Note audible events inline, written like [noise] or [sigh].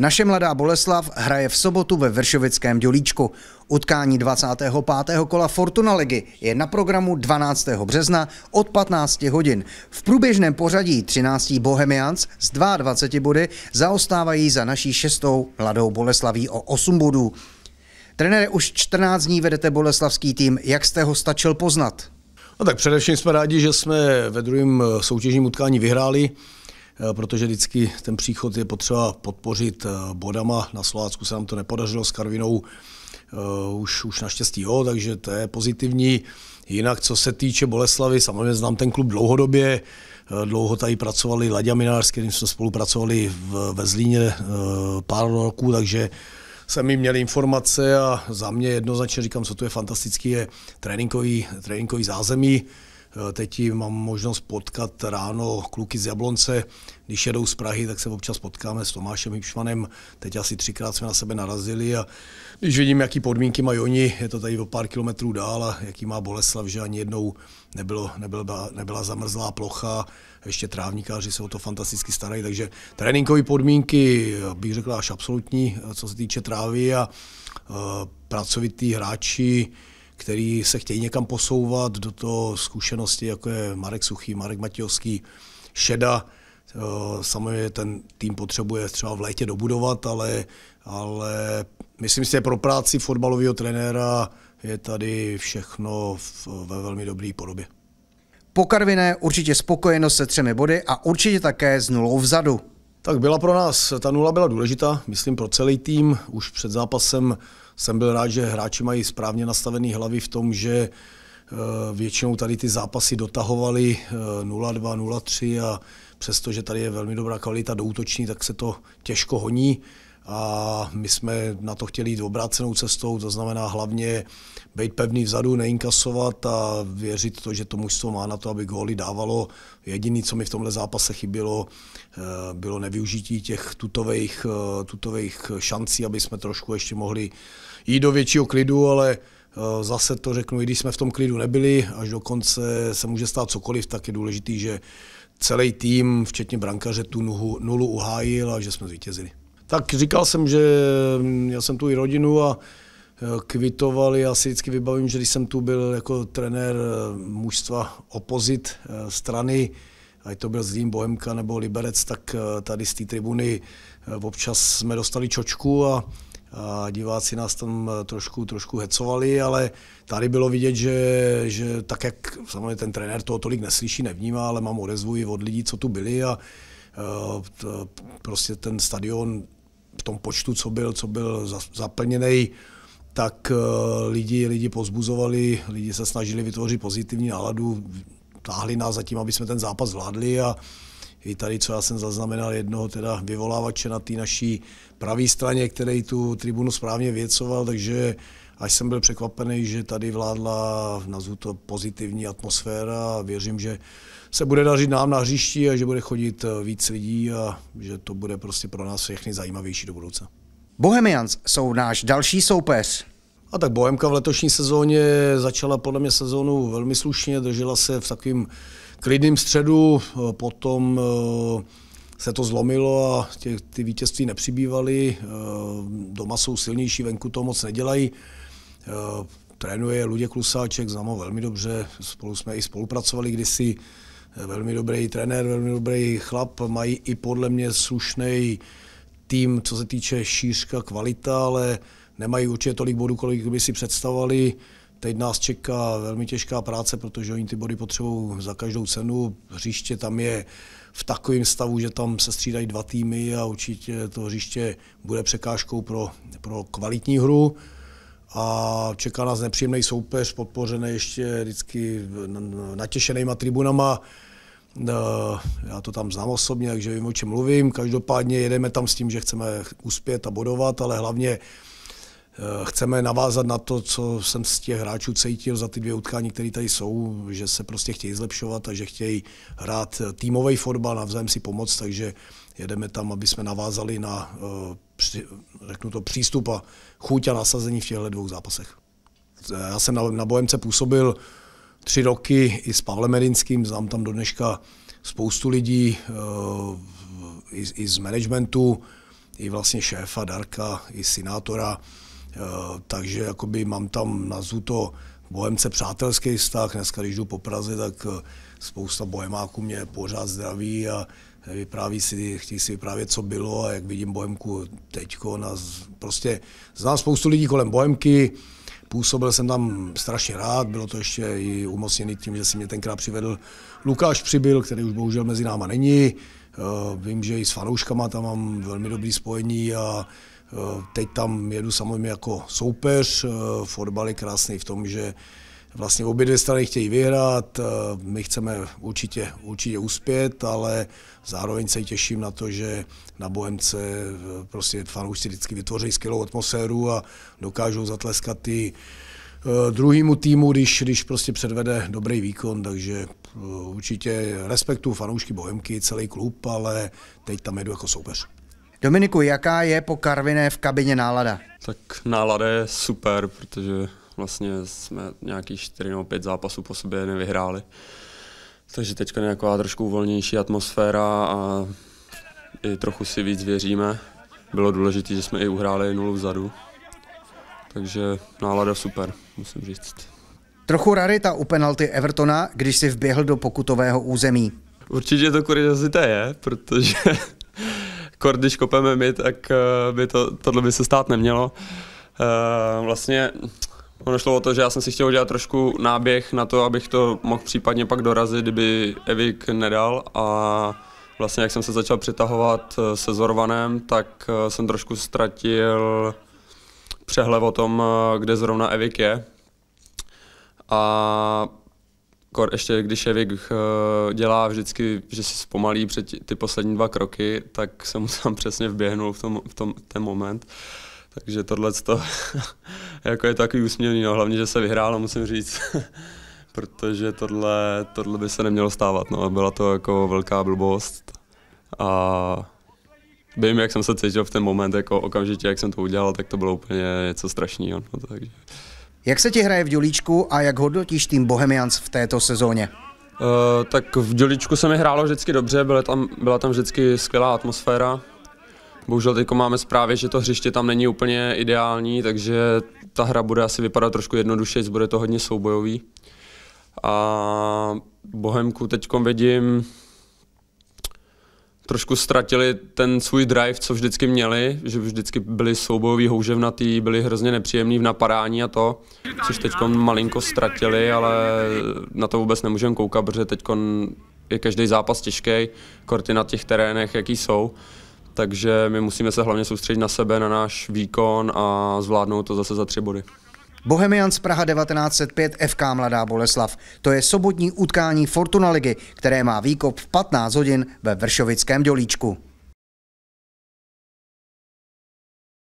Naše mladá Boleslav hraje v sobotu ve Vršovickém dělíčku. Utkání 25. kola Fortuna ligy je na programu 12. března od 15 hodin. V průběžném pořadí 13. Bohemians z 22 body zaostávají za naší šestou mladou Boleslaví o 8 bodů. Trenére, už 14 dní vedete boleslavský tým. Jak jste ho stačil poznat? No tak především jsme rádi, že jsme ve druhém soutěžním utkání vyhráli. Eh, protože vždycky ten příchod je potřeba podpořit eh, bodama. Na Slovácku se nám to nepodařilo s Karvinou, eh, už, už naštěstí jo, takže to je pozitivní. Jinak, co se týče Boleslavy, samozřejmě znám ten klub dlouhodobě. Dlouho tady pracovali Ladia Minář, s kterým jsme spolupracovali v, ve Zlíně pár roků, takže jsem jim měl informace a za mě jednoznačně říkám, co tu je fantastický, je tréninkový, tréninkový zázemí. Eh, teď mám možnost potkat ráno kluky z Jablonce, když jedou z Prahy, tak se občas potkáme s Tomášem Hipšmanem. Teď asi třikrát jsme na sebe narazili a když vidím, jaký podmínky mají oni, je to tady o pár kilometrů dál a jaký má Boleslav, že ani jednou nebylo, nebyla, nebyla zamrzlá plocha, ještě trávníkáři se o to fantasticky starají, takže tréninkové podmínky bych řekl až absolutní, eh, co se týče trávy a eh, pracovitý hráči, který se chtějí někam posouvat do toho zkušenosti, jako je Marek Suchý, Marek Matějovský, Šeda. Eh, samozřejmě ten tým potřebuje třeba v létě dobudovat, ale, ale myslím si, že pro práci fotbalového trenéra je tady všechno ve velmi dobré podobě. Po Karviné určitě spokojenost se třemi body a určitě také s nulou vzadu. Tak byla pro nás, ta nula byla důležitá, myslím pro celý tým. Už před zápasem jsem byl rád, že hráči mají správně nastavený hlavy v tom, že eh, většinou tady ty zápasy dotahovali 0-2, eh, 0-3 a přestože tady je velmi dobrá kvalita doútoční, tak se to těžko honí a my jsme na to chtěli jít obrácenou cestou, to znamená hlavně být pevný vzadu, neinkasovat a věřit to, že to mužstvo má na to, aby góly dávalo. Jediné, co mi v tomhle zápase chybělo, eh, bylo nevyužití těch tutových, eh, tutových šancí, aby jsme trošku ještě mohli jít do většího klidu, ale eh, zase to řeknu, i když jsme v tom klidu nebyli, až do konce se může stát cokoliv, tak je důležitý, že celý tým, včetně brankaře, tu nulu uhájil a že jsme zvítězili. Tak říkal jsem, že já jsem tu i rodinu a eh, kvitovali. Já si vždycky vybavím, že když jsem tu byl jako trenér eh, mužstva opozit eh, strany, ať to byl Zlín Bohemka nebo Liberec, tak tady z té tribuny občas jsme dostali čočku a, a diváci nás tam trošku, trošku hecovali, ale tady bylo vidět, že, že tak jak samozřejmě ten trenér toho tolik neslyší, nevnímá, ale mám odezvu i od lidí, co tu byli a, a prostě ten stadion v tom počtu, co byl, co byl zaplněný, tak eh, lidi, lidi pozbuzovali, lidi se snažili vytvořit pozitivní náladu, táhli nás zatím, aby jsme ten zápas zvládli a i tady, co já jsem zaznamenal jednoho teda vyvolávače na té naší pravé straně, který tu tribunu správně věcoval, takže až jsem byl překvapený, že tady vládla, v nazvu to, pozitivní atmosféra a věřím, že se bude dařit nám na hřišti a že bude chodit eh, víc lidí a že to bude prostě pro nás všechny zajímavější do budoucna. Bohemians jsou náš další soupeř. A tak Bohemka v letošní sezóně začala podle mě sezónu velmi slušně, držela se v takovým klidným středu, eh, potom eh, se to zlomilo a tě, ty vítězství nepřibývaly, doma jsou silnější, venku to moc nedělají. Eh, trénuje Ludě Klusáček, znám ho velmi dobře, spolu jsme i spolupracovali kdysi. Eh, velmi dobrý trenér, velmi dobrý chlap, mají i podle mě slušný tým, co se týče šířka, kvalita, ale nemají určitě tolik bodů, kolik by si představovali. Teď nás čeká velmi těžká práce, protože oni ty body potřebují za každou cenu. Hřiště tam je v takovém stavu, že tam se střídají dva týmy a určitě to hřiště bude překážkou pro, pro kvalitní hru a čeká nás nepříjemný soupeř, podpořený ještě vždycky natěšenýma tribunama. No, já to tam znám osobně, takže vím, o čem mluvím. Každopádně jedeme tam s tím, že chceme uspět a bodovat, ale hlavně Eh, chceme navázat na to, co jsem z těch hráčů cítil za ty dvě utkání, které tady jsou, že se prostě chtějí zlepšovat a že chtějí hrát eh, týmový fotbal, navzájem si pomoct, takže jedeme tam, aby jsme navázali na eh, řeknu to, přístup a chuť a nasazení v těchto dvou zápasech. Já jsem na, Bohemce působil tři roky i s Pavlem Medinským, znám tam do dneška spoustu lidí, i, i z managementu, i vlastně šéfa Darka, i senátora, Eh, takže jakoby mám tam, na to bohemce přátelský vztah. Dneska, když jdu po Praze, tak eh, spousta bohemáků mě pořád zdraví a vypráví si, chtějí si vyprávět, co bylo a jak vidím Bohemku teď. prostě znám spoustu lidí kolem Bohemky, působil jsem tam strašně rád, bylo to ještě i umocněný tím, že si mě tenkrát přivedl Lukáš Přibyl, který už bohužel mezi náma není. Eh, vím, že i s fanouškama tam mám velmi dobrý spojení a Eh, teď tam jedu samozřejmě jako soupeř. Eh, fotbal je krásný v tom, že vlastně obě dvě strany chtějí vyhrát. Eh, my chceme určitě, určitě uspět, ale zároveň se těším na to, že na Bohemce prostě fanoušci vždycky vytvoří skvělou atmosféru a dokážou zatleskat i druhému týmu, když, když prostě předvede dobrý výkon, takže určitě respektu fanoušky Bohemky, celý klub, ale teď tam jedu jako soupeř. Dominiku, jaká je po Karviné v kabině nálada? Tak nálada je super, protože vlastně jsme nějaký 4 nebo 5 zápasů po sobě nevyhráli. Takže teďka je nějaká trošku volnější atmosféra a i trochu si víc věříme. Bylo důležité, že jsme i uhráli nulu vzadu. Takže nálada super, musím říct. Trochu rarita u penalty Evertona, když si vběhl do pokutového území. Určitě to kuriozita je, protože kor, když kopeme my, tak eh, by to, tohle by se stát nemělo. Eh, vlastně Ono šlo o to, že já jsem si chtěl udělat trošku náběh na to, abych to mohl případně pak dorazit, kdyby Evik nedal a vlastně jak jsem se začal přitahovat eh, se Zorvanem, tak jsem trošku ztratil přehled o tom, kde zrovna Evik je. A kor ještě když Ševik uh, eh, dělá vždycky, že si zpomalí před tí, ty poslední dva kroky, tak se mu tam [laughs] přesně vběhnul v, tom, v tom, ten moment. Takže tohle to [laughs] jako je takový úsměvný, no, hlavně, že se vyhrálo, no, musím říct. [laughs] Protože tohle, tohle by se nemělo stávat, no. byla to jako velká blbost. A vím, jak jsem se cítil v ten moment, jako okamžitě, jak jsem to udělal, tak to bylo úplně něco strašného. No, takže jak se ti hraje v Dělíčku a jak hodnotíš tým Bohemians v této sezóně? Uh, tak v Dělíčku se mi hrálo vždycky dobře, byla tam, byla tam vždycky skvělá atmosféra. Bohužel teď máme zprávy, že to hřiště tam není úplně ideální, takže ta hra bude asi vypadat trošku jednodušeji, bude to hodně soubojový. A Bohemku teď vidím, trošku ztratili ten svůj drive, co vždycky měli, že vždycky byli soubojový, houževnatý, byli hrozně nepříjemný v napadání a to, což teď malinko ztratili, ale na to vůbec nemůžeme koukat, protože teď je každý zápas těžký, korty na těch terénech, jaký jsou. Takže my musíme se hlavně soustředit na sebe, na náš výkon a zvládnout to zase za tři body. Bohemians Praha 1905 FK Mladá Boleslav. To je sobotní utkání Fortuna ligy, které má výkop v 15 hodin ve Vršovickém dolíčku.